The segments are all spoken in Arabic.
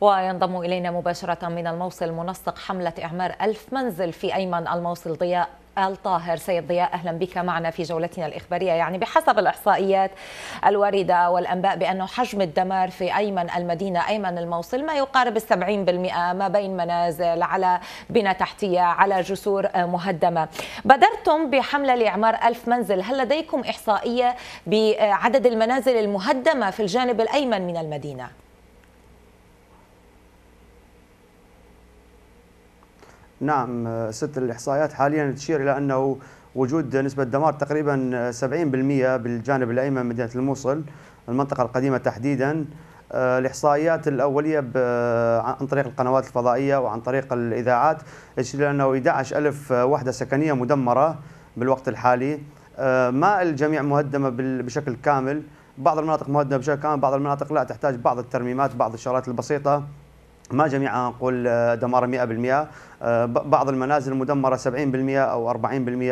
وينضم إلينا مباشرة من الموصل منسق حملة إعمار ألف منزل في أيمن الموصل ضياء الطاهر سيد ضياء أهلا بك معنا في جولتنا الإخبارية يعني بحسب الإحصائيات الواردة والأنباء بأنه حجم الدمار في أيمن المدينة أيمن الموصل ما يقارب السبعين بالمئة ما بين منازل على بنى تحتية على جسور مهدمة بدرتم بحملة لإعمار ألف منزل هل لديكم إحصائية بعدد المنازل المهدمة في الجانب الأيمن من المدينة؟ نعم آه، ست الاحصائيات حاليا تشير الى انه وجود نسبه دمار تقريبا 70% آه، بالجانب الايمن من مدينه الموصل المنطقه القديمه تحديدا آه، الاحصائيات الاوليه عن طريق القنوات الفضائيه وعن طريق الاذاعات تشير الى انه 11000 وحده سكنيه مدمره بالوقت الحالي ما الجميع مهدمه بشكل كامل بعض المناطق مهدمه بشكل كامل بعض المناطق لا تحتاج بعض الترميمات بعض الشغلات البسيطه ما جميعها نقول آه، دمار 100% آه، بعض المنازل مدمره 70% او 40%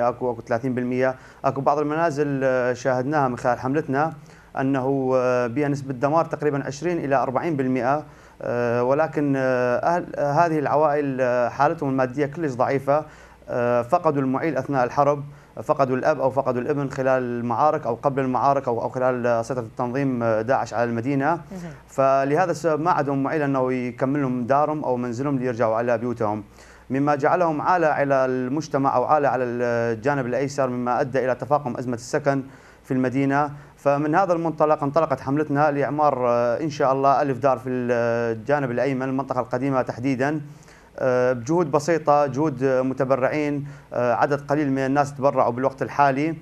اكو اكو 30% اكو بعض المنازل آه، شاهدناها من خلال حملتنا انه بها نسبه دمار تقريبا 20 الى 40% ولكن اهل هذه العوائل حالتهم الماديه كلش ضعيفه فقدوا المعيل اثناء الحرب فقدوا الاب او فقدوا الابن خلال المعارك او قبل المعارك او او خلال سيطره التنظيم داعش على المدينه فلهذا السبب ما عندهم معيل انه يكمل لهم دارهم او منزلهم ليرجعوا على بيوتهم مما جعلهم عالة على المجتمع أو عالة على الجانب الأيسر مما أدى إلى تفاقم أزمة السكن في المدينة فمن هذا المنطلق انطلقت حملتنا لإعمار آه، إن شاء الله ألف دار في آه، الجانب الأيمن المنطقة القديمة تحديداً آه، بجهود بسيطه جهود متبرعين آه، عدد قليل من الناس تبرعوا بالوقت الحالي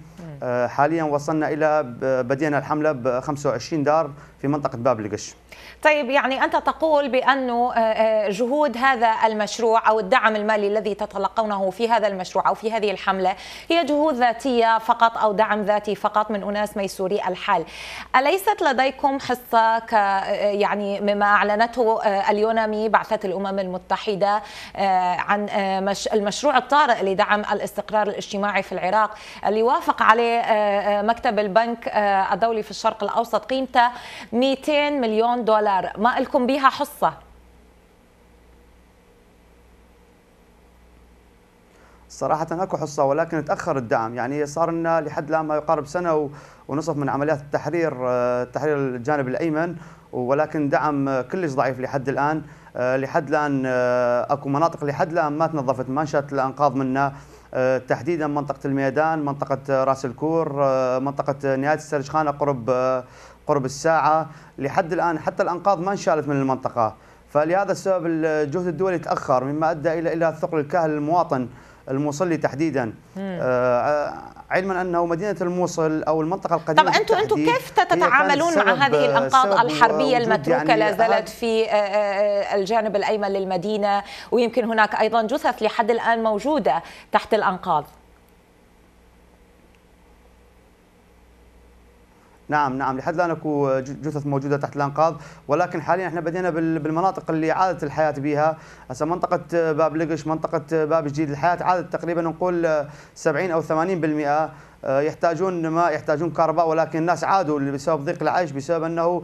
آه، حاليا وصلنا الى بدينا الحمله ب 25 دار في منطقه باب القش طيب يعني انت تقول بانه آه، آه، جهود هذا المشروع او الدعم المالي الذي تتلقونه في هذا المشروع او في هذه الحمله هي جهود ذاتيه فقط او دعم ذاتي فقط من اناس ميسوري الحال اليست لديكم حصه ك يعني مما اعلنته اليونامي بعثه الامم المتحده عن المشروع الطارئ لدعم الاستقرار الاجتماعي في العراق اللي وافق عليه آه، آه، مكتب البنك آه، الدولي في الشرق الأوسط قيمتها 200 مليون دولار ما لكم بها حصة صراحة اكو حصة ولكن تأخر الدعم يعني صار لنا لحد الآن ما يقارب سنة ونصف من عمليات التحرير تحرير الجانب الأيمن ولكن دعم كلش ضعيف لحد الآن لحد الآن اكو مناطق لحد الآن ما تنظفت ما انشأت الأنقاض منها آه، تحديدا منطقه الميدان منطقه راس الكور آه، منطقه نهايه السرجخانه قرب آه، قرب الساعه لحد الان حتى الانقاض ما انشالت من المنطقه فلهذا السبب الجهد الدولي تاخر مما ادى الى الى ثقل الكاهل المواطن المصلي تحديدا علما انه مدينه الموصل او المنطقه القديمه طب انتم انتم كيف تتعاملون مع هذه الانقاض الحربيه المتروكه يعني لا آه، زالت في آه، آه، الجانب الايمن للمدينه ويمكن هناك ايضا جثث لحد الان موجوده تحت الانقاض نعم نعم لحد الان اكو جثث موجوده تحت الانقاض ولكن حاليا احنا بدينا بالمناطق اللي عادت الحياه بها هسه منطقه باب لقش منطقه باب جديد الحياه عادت تقريبا نقول 70 او 80% آه، يحتاجون ما يحتاجون كهرباء ولكن الناس عادوا بسبب ضيق العيش بسبب انه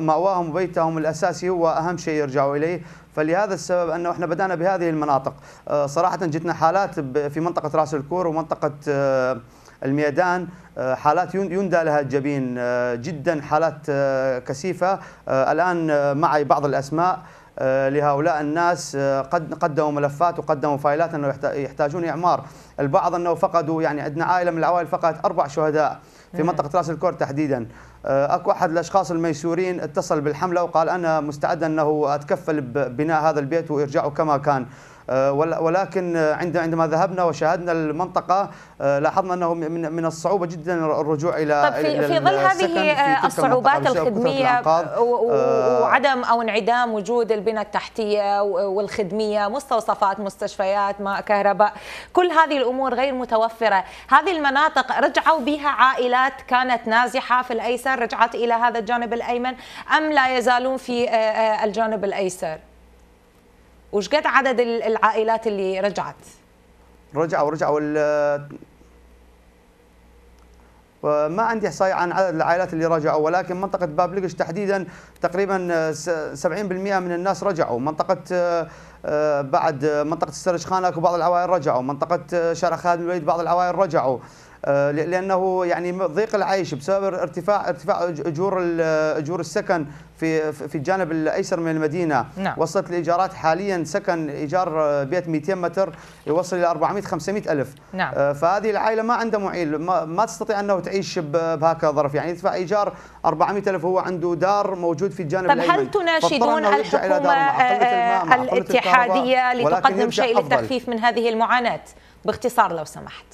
مأواهم وبيتهم الاساسي هو اهم شيء يرجعوا اليه فلهذا السبب انه احنا بدانا بهذه المناطق آه، صراحه جتنا حالات في منطقه راس الكور ومنطقه آه، الميدان آه، حالات يندى لها الجبين آه، جدا حالات آه، كثيفة الآن معي بعض الأسماء لهؤلاء الناس قد قدموا ملفات وقدموا فايلات انه يحتاجون اعمار، البعض انه فقدوا يعني عندنا عائله من العوائل فقدت اربع شهداء في نعم. منطقه راس الكور تحديدا. اكو احد الاشخاص الميسورين اتصل بالحمله وقال انا مستعد انه اتكفل ببناء هذا البيت وإرجعه كما كان. آه، ولكن عندما ذهبنا وشاهدنا المنطقة آه، لاحظنا أنه من الصعوبة جدا الرجوع إلى طب في, في ظل هذه آه، الصعوبات الخدمية وعدم أو انعدام وجود البنى التحتية والخدمية مستوصفات مستشفيات ماء كهرباء كل هذه الأمور غير متوفرة هذه المناطق رجعوا بها عائلات كانت نازحة في الأيسر رجعت إلى هذا الجانب الأيمن أم لا يزالون في الجانب الأيسر وش قد عدد العائلات اللي رجعت؟ رجعوا رجعوا ما عندي احصائيه عن عدد العائلات اللي رجعوا ولكن منطقه بابلقش تحديدا تقريبا 70% آه، من الناس رجعوا منطقه آه، آه، بعد منطقه السرج خان اكو بعض العوائل رجعوا منطقه شارع خالد الوليد بعض العوائل رجعوا آه، لانه يعني ضيق العيش بسبب ارتفاع ارتفاع اجور اجور السكن في في الجانب الايسر من المدينه نعم. وصلت الايجارات حاليا سكن ايجار بيت 200 متر يوصل الى 400 500 الف نعم. آه، فهذه العائله ما عندها معيل ما, ما تستطيع انه تعيش بهكذا ظرف يعني يدفع ايجار 400 الف هو عنده دار موجود في الجانب طب هل تناشدون الحكومه آه، الاتحاديه لتقدم شيء للتخفيف من هذه المعاناه باختصار لو سمحت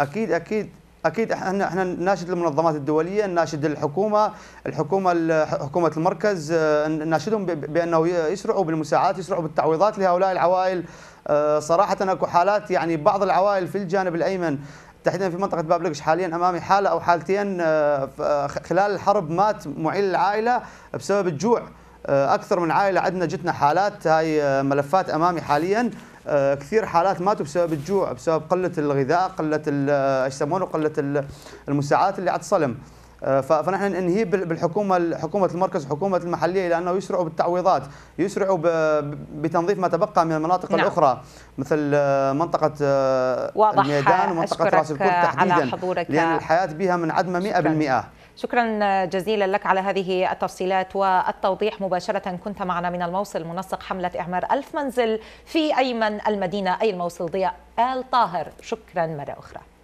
اكيد اكيد اكيد احنا احنا نناشد المنظمات الدوليه نناشد الحكومه الحكومه حكومه المركز نناشدهم آه، بانه يسرعوا بالمساعدات يسرعوا بالتعويضات لهؤلاء العوائل آه، صراحه اكو حالات يعني بعض العوائل في الجانب الايمن تحديدا في منطقه بابلقش حاليا امامي حاله او حالتين آه، خلال الحرب مات معيل العائله بسبب الجوع اكثر من عائله عندنا جتنا حالات هاي ملفات امامي حاليا آه، كثير حالات ماتوا بسبب الجوع بسبب قله الغذاء قله آه، ايش يسمونه قله المساعدات اللي عاد صلم آه، فنحن ننهي بالحكومه حكومه المركز وحكومه المحليه الى انه يسرعوا بالتعويضات، يسرعوا بتنظيف ما تبقى من المناطق نعم. الاخرى مثل منطقه واضح الميدان ومنطقه راس الكرد تحديدا على حضورك لان الحياه بها من عدم 100%. شكرا. شكرا جزيلا لك على هذه التفصيلات والتوضيح مباشرة كنت معنا من الموصل منسق حملة إعمار ألف منزل في أيمن المدينة أي الموصل ضياء آل طاهر شكرا مرة أخرى